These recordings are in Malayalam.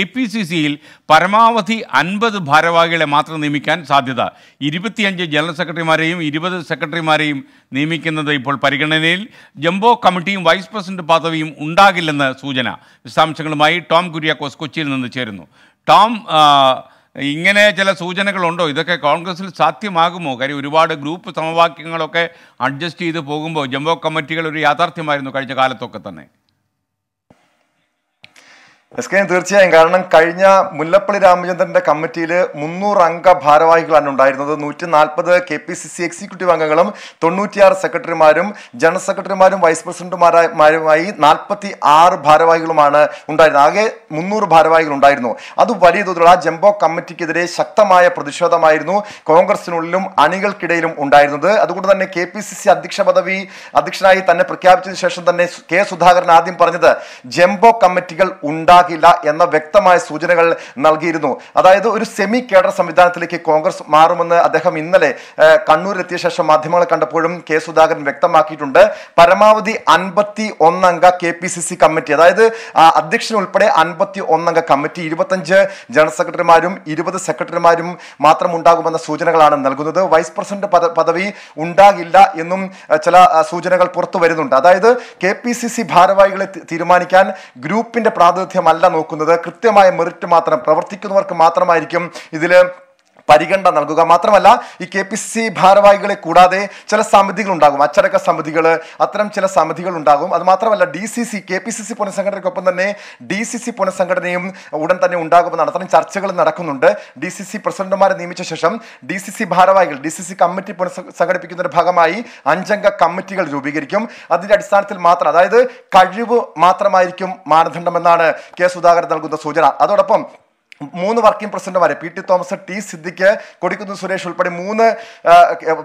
കെ പി സി സിയിൽ പരമാവധി അൻപത് ഭാരവാഹികളെ മാത്രം നിയമിക്കാൻ സാധ്യത ഇരുപത്തിയഞ്ച് ജനറൽ സെക്രട്ടറിമാരെയും ഇരുപത് സെക്രട്ടറിമാരെയും നിയമിക്കുന്നത് ഇപ്പോൾ പരിഗണനയിൽ ജംബോ കമ്മിറ്റിയും വൈസ് പ്രസിഡന്റ് പദവിയും ഉണ്ടാകില്ലെന്ന് സൂചന വിശദാംശങ്ങളുമായി ടോം കുര്യാക്കോസ് കൊച്ചിയിൽ നിന്ന് ചേരുന്നു ടോം ഇങ്ങനെ ചില സൂചനകളുണ്ടോ ഇതൊക്കെ കോൺഗ്രസിൽ സാധ്യമാകുമോ കാര്യം ഒരുപാട് ഗ്രൂപ്പ് സമവാക്യങ്ങളൊക്കെ അഡ്ജസ്റ്റ് ചെയ്ത് പോകുമ്പോൾ ജംബോ കമ്മിറ്റികൾ ഒരു യാഥാർത്ഥ്യമായിരുന്നു കഴിഞ്ഞ കാലത്തൊക്കെ തന്നെ എസ് കെ തീർച്ചയായും കാരണം കഴിഞ്ഞ മുല്ലപ്പള്ളി രാമചന്ദ്രന്റെ കമ്മിറ്റിയിൽ മുന്നൂറ് അംഗ ഭാരവാഹികളാണ് ഉണ്ടായിരുന്നത് നൂറ്റി നാൽപ്പത് K P C C executive അംഗങ്ങളും തൊണ്ണൂറ്റിയാറ് സെക്രട്ടറിമാരും ജനറൽ സെക്രട്ടറിമാരും വൈസ് പ്രസിഡന്റുമാരുമായി നാൽപ്പത്തി ആറ് ഭാരവാഹികളുമാണ് ഉണ്ടായിരുന്നത് ആകെ മുന്നൂറ് ഭാരവാഹികൾ ഉണ്ടായിരുന്നു അത് വലിയ തോതിലുള്ള ആ ജംബോ കമ്മിറ്റിക്കെതിരെ ശക്തമായ പ്രതിഷേധമായിരുന്നു കോൺഗ്രസിനുള്ളിലും അണികൾക്കിടയിലും ഉണ്ടായിരുന്നത് അതുകൊണ്ട് തന്നെ കെ പി സി സി അധ്യക്ഷ പദവി അധ്യക്ഷനായി തന്നെ പ്രഖ്യാപിച്ചതിന് ശേഷം തന്നെ കെ സുധാകരൻ ആദ്യം പറഞ്ഞത് ജംബോ കമ്മിറ്റികൾ ഉണ്ടായി ഉണ്ടാകില്ല എന്ന വ്യക്തമായ സൂചനകൾ നൽകിയിരുന്നു അതായത് ഒരു സെമി കേഡർ സംവിധാനത്തിലേക്ക് കോൺഗ്രസ് മാറുമെന്ന് അദ്ദേഹം ഇന്നലെ കണ്ണൂരിലെത്തിയ ശേഷം മാധ്യമങ്ങളെ കണ്ടപ്പോഴും കെ സുധാകരൻ വ്യക്തമാക്കിയിട്ടുണ്ട് പരമാവധി അൻപത്തി ഒന്നംഗ K P C C committee അതായത് അധ്യക്ഷൻ ഉൾപ്പെടെ അൻപത്തി ഒന്നംഗ കമ്മിറ്റി ഇരുപത്തഞ്ച് ജനറൽ സെക്രട്ടറിമാരും ഇരുപത് സെക്രട്ടറിമാരും മാത്രം ഉണ്ടാകുമെന്ന സൂചനകളാണ് നൽകുന്നത് വൈസ് പ്രസിഡന്റ് പദവി ഉണ്ടാകില്ല എന്നും ചില സൂചനകൾ പുറത്തു വരുന്നുണ്ട് അതായത് കെ പി സി സി ഭാരവാഹികളെ തീരുമാനിക്കാൻ ഗ്രൂപ്പിന്റെ പ്രാതിനിധ്യം അല്ല നോക്കുന്നത് കൃത്യമായ മെറിറ്റ് മാത്രം പ്രവർത്തിക്കുന്നവർക്ക് മാത്രമായിരിക്കും ഇതിൽ പരിഗണന നൽകുക മാത്രമല്ല ഈ കെ പി സി ഭാരവാഹികളെ കൂടാതെ ചില സമിതികൾ ഉണ്ടാകും അച്ചടക്ക സമിതികൾ അത്തരം ചില സമിതികൾ ഉണ്ടാകും അത് മാത്രമല്ല D C C K P C C പുനഃസംഘടനയ്ക്കൊപ്പം തന്നെ ഡി സി സി പുനഃസംഘടനയും ഉടൻ തന്നെ ഉണ്ടാകുമെന്നാണ് അത്തരം ചർച്ചകൾ നടക്കുന്നുണ്ട് ഡി സി സി പ്രസിഡന്റുമാരെ നിയമിച്ച ശേഷം ഡി സി സി ഭാരവാഹികൾ ഡി സി സി കമ്മിറ്റി പുനഃസംഘടിപ്പിക്കുന്നതിന്റെ ഭാഗമായി അഞ്ചംഗ കമ്മിറ്റികൾ രൂപീകരിക്കും അതിന്റെ അടിസ്ഥാനത്തിൽ മാത്രം അതായത് കഴിവ് മാത്രമായിരിക്കും മാനദണ്ഡമെന്നാണ് കെ സുധാകരൻ നൽകുന്ന സൂചന അതോടൊപ്പം മൂന്ന് വർക്കിംഗ് പ്രസിഡന്റുമാരെ P T Thomas T Siddique Kodikunnil Suresh ഉൾപ്പെടെ മൂന്ന്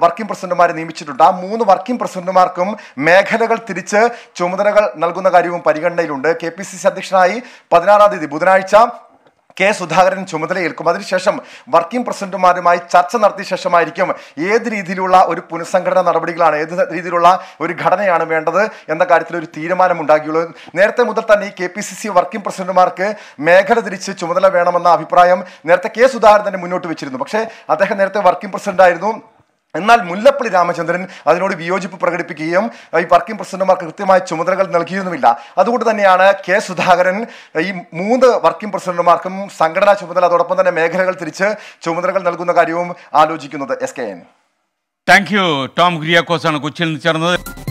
വർക്കിംഗ് പ്രസിഡന്റുമാരെ നിയമിച്ചിട്ടുണ്ട് ആ മൂന്ന് വർക്കിംഗ് പ്രസിഡന്റുമാർക്കും മേഖലകൾ തിരിച്ച് ചുമതലകൾ നൽകുന്ന കാര്യവും പരിഗണനയിലുണ്ട് കെ പി സി സി അധ്യക്ഷനായി പതിനാറാം തീയതി ബുധനാഴ്ച കെ സുധാകരൻ ചുമതലയേൽക്കും അതിനുശേഷം വർക്കിംഗ് പ്രസിഡന്റുമാരുമായി ചർച്ച നടത്തിയ ശേഷമായിരിക്കും ഏത് രീതിയിലുള്ള ഒരു പുനഃസംഘടന നടപടികളാണ് ഏത് രീതിയിലുള്ള ഒരു ഘടനയാണ് വേണ്ടത് എന്ന കാര്യത്തിൽ ഒരു തീരുമാനം ഉണ്ടാക്കിയുള്ളൂ നേരത്തെ മുതൽ തന്നെ K P C C working പ്രസിഡന്റുമാർക്ക് മേഖല തിരിച്ച് ചുമതല വേണമെന്ന അഭിപ്രായം നേരത്തെ കെ സുധാകരൻ തന്നെ മുന്നോട്ട് വെച്ചിരുന്നു പക്ഷേ അദ്ദേഹം നേരത്തെ വർക്കിംഗ് പ്രസിഡന്റ് ആയിരുന്നു എന്നാൽ മുല്ലപ്പള്ളി രാമചന്ദ്രൻ അതിനോട് വിയോജിപ്പ് പ്രകടിപ്പിക്കുകയും ഈ വർക്കിംഗ് പ്രസിഡന്റുമാർക്ക് കൃത്യമായ ചുമതലകൾ നൽകിയിരുന്നുമില്ല അതുകൊണ്ട് തന്നെയാണ് കെ സുധാകരൻ ഈ മൂന്ന് വർക്കിംഗ് പ്രസിഡന്റുമാർക്കും സംഘടനാ ചുമതല അതോടൊപ്പം തന്നെ മേഖലകൾ തിരിച്ച് ചുമതലകൾ നൽകുന്ന കാര്യവും ആലോചിക്കുന്നത് S K N thank you Tom ആണ് കൊച്ചിയിൽ നിന്ന് ചേർന്നത്